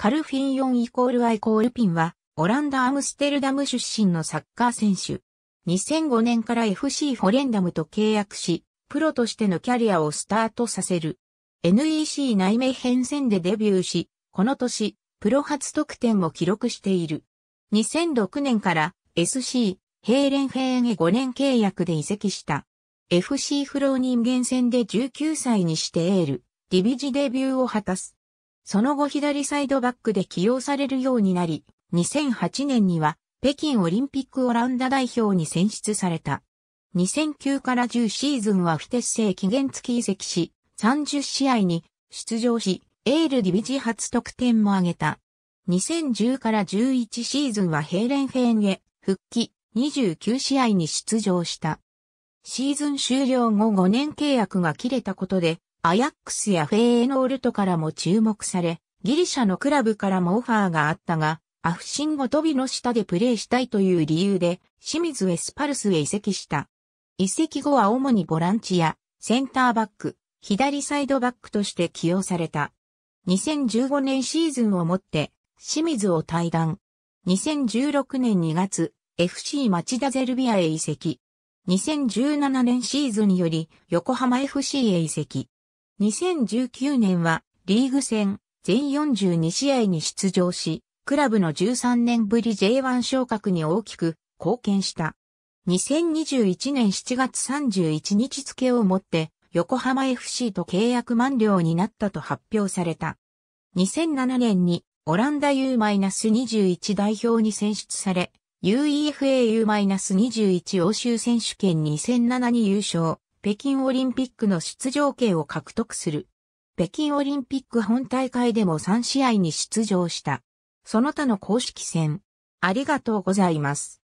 カルフィン・ヨンイコールアイコールピンは、オランダ・アムステルダム出身のサッカー選手。2005年から FC フォレンダムと契約し、プロとしてのキャリアをスタートさせる。NEC 内名編戦でデビューし、この年、プロ初得点を記録している。2006年から SC、ヘーレンヘーンへ5年契約で移籍した。FC フロー人間戦で19歳にしてエール、ディビジデビューを果たす。その後左サイドバックで起用されるようになり、2008年には北京オリンピックオランダ代表に選出された。2009から10シーズンはフィテッセ期限付き移籍し、30試合に出場し、エールディビジ初得点も挙げた。2010から11シーズンはヘーレンフェンへ復帰29試合に出場した。シーズン終了後5年契約が切れたことでアヤックスやフェーノールトからも注目され、ギリシャのクラブからもオファーがあったが、アフシンゴ飛びの下でプレーしたいという理由で、清水エスパルスへ移籍した。移籍後は主にボランチや、センターバック、左サイドバックとして起用された。2015年シーズンをもって、清水を退団。2016年2月、FC 町田ゼルビアへ移籍。2017年シーズンより横浜 FC へ移籍。2019年はリーグ戦全42試合に出場し、クラブの13年ぶり J1 昇格に大きく貢献した。2021年7月31日付をもって横浜 FC と契約満了になったと発表された。2007年にオランダ U-21 代表に選出され、UEFA U-21 欧州選手権2007に優勝。北京オリンピックの出場権を獲得する。北京オリンピック本大会でも3試合に出場した。その他の公式戦。ありがとうございます。